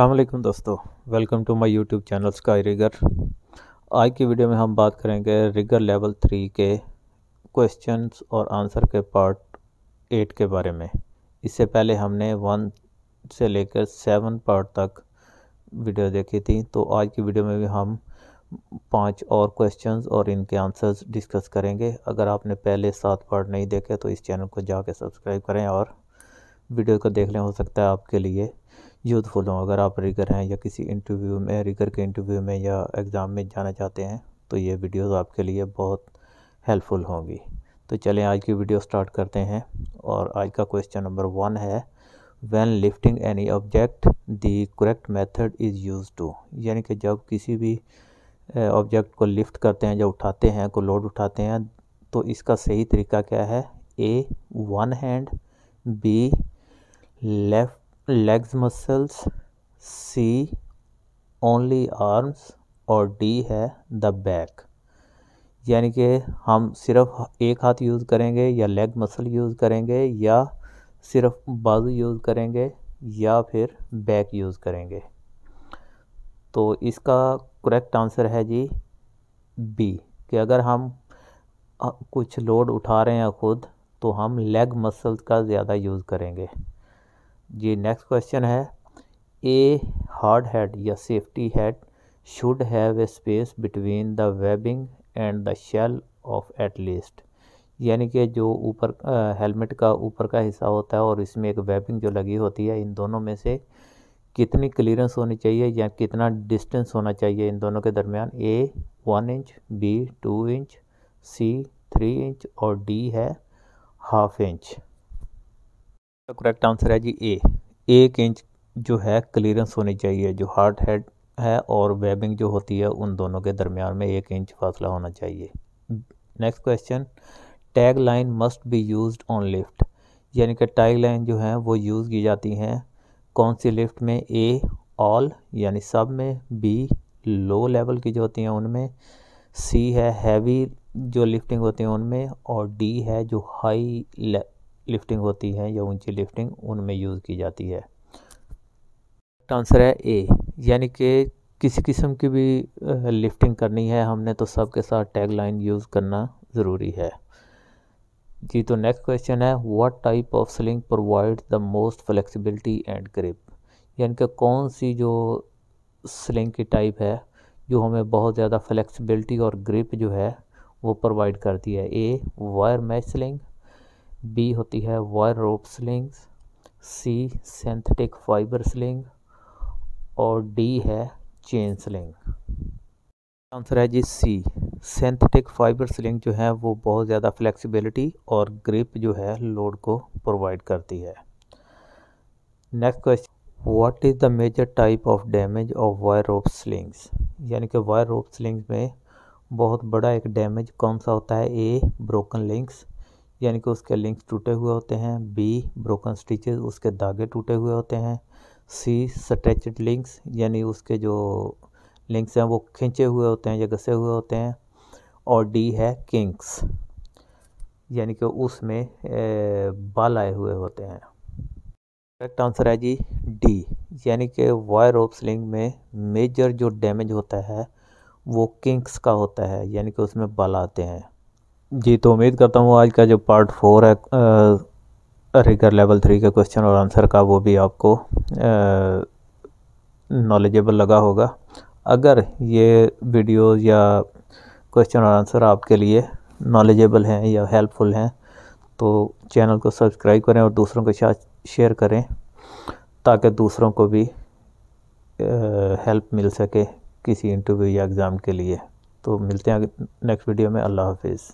असलम दोस्तों welcome to my YouTube channel Sky Rigger आज की वीडियो में हम बात करेंगे रिगर लेवल थ्री के क्वेश्चंस और आंसर के पार्ट एट के बारे में इससे पहले हमने वन से लेकर सेवन पार्ट तक वीडियो देखी थी तो आज की वीडियो में भी हम पांच और क्वेश्चंस और इनके आंसर्स डिस्कस करेंगे अगर आपने पहले सात पार्ट नहीं देखे तो इस चैनल को जाके सब्सक्राइब करें और वीडियो को देख लें हो सकता है आपके लिए यूथफुल हों अगर आप रिगर हैं या किसी इंटरव्यू में रीगर के इंटरव्यू में या एग्ज़ाम में जाना चाहते हैं तो ये वीडियोस आपके लिए बहुत हेल्पफुल होंगी तो चलें आज की वीडियो स्टार्ट करते हैं और आज का क्वेश्चन नंबर वन है when lifting any object the correct method is use to यानी कि जब किसी भी ऑब्जेक्ट को लिफ्ट करते हैं जब उठाते हैं को लोड उठाते हैं तो इसका सही तरीका क्या है a one hand b left legs muscles c only arms और डी है द बैक यानी कि हम सिर्फ एक हाथ यूज़ करेंगे या लेग मसल यूज़ करेंगे या सिर्फ बाजू यूज़ करेंगे या फिर बैक यूज़ करेंगे तो इसका करेक्ट आंसर है जी बी कि अगर हम कुछ लोड उठा रहे हैं ख़ुद तो हम लेग मसल्स का ज़्यादा यूज़ करेंगे ये नेक्स्ट क्वेश्चन है ए हार्ड हेड या safety head should have a space between the webbing and the shell of at least यानी कि जो ऊपर हेलमेट का ऊपर का हिस्सा होता है और इसमें एक वेबिंग जो लगी होती है इन दोनों में से कितनी क्लियरेंस होनी चाहिए या कितना डिस्टेंस होना चाहिए इन दोनों के दरमियान a one inch b two inch c three inch और डी है हाफ इंच इसका करेक्ट आंसर है जी ए एक इंच जो है क्लियरेंस होनी चाहिए जो हार्ट हेड है और वेबिंग जो होती है उन दोनों के दरमियान में एक इंच फासला होना चाहिए next question tag line must be used on lift यानी कि टैग लाइन जो है वो यूज़ की जाती हैं कौन सी लिफ्ट में ए ऑल यानी सब में बी लो लेवल की जो होती हैं उनमें सी है हैवी जो लिफ्टिंग होती हैं उनमें और डी है जो हाई लिफ्टिंग होती है या ऊंची लिफ्टिंग उनमें यूज़ की जाती है आंसर है ए यानी कि किसी किस्म की भी लिफ्टिंग करनी है हमने तो सब के साथ टैग लाइन यूज़ करना ज़रूरी है जी तो नेक्स्ट क्वेश्चन है what type of sling provide the most flexibility and grip यानी कि कौन सी जो स्लिंग की टाइप है जो हमें बहुत ज़्यादा फ्लेक्सिबिलिटी और ग्रिप जो है वो प्रोवाइड करती है a wire mesh sling b होती है wire rope sling c synthetic fibre sling और डी है चेन स्लिंग आंसर है जी सी सिंथेटिक फाइबर स्लिंग जो है वो बहुत ज़्यादा फ्लेक्सिबिलिटी और ग्रिप जो है लोड को प्रोवाइड करती है next question what is the major type of damage of wire rope slings यानी कि वायर रोप स्लिंग्स में बहुत बड़ा एक डैमेज कौन सा होता है ए ब्रोकन लिंक्स यानी कि उसके लिंक्स टूटे हुए होते हैं बी ब्रोकन स्टिचेस उसके धागे टूटे हुए होते हैं सी स्ट्रेचड लिंक्स यानी उसके जो लिंक्स हैं वो खींचे हुए होते हैं या घसे हुए होते हैं और डी है किंग्स यानी कि उसमें बाल आए हुए होते हैं करेक्ट आंसर है जी डी यानी कि वायर ऑफ स्लिंग में मेजर जो डैमेज होता है वो किंग्स का होता है यानी कि उसमें बाल आते हैं जी तो उम्मीद करता हूँ आज का जो पार्ट फोर है रिगर लेवल थ्री के क्वेश्चन और आंसर का वो भी आपको नॉलेजेबल लगा होगा अगर ये वीडियो या क्वेश्चन और आंसर आपके लिए नॉलेजेबल हैं या हेल्पफुल हैं तो चैनल को सब्सक्राइब करें और दूसरों के साथ शेयर करें ताकि दूसरों को भी हेल्प मिल सके किसी इंटरव्यू या एग्ज़ाम के लिए तो मिलते हैं नेक्स्ट वीडियो में अल्लाह हाफिज़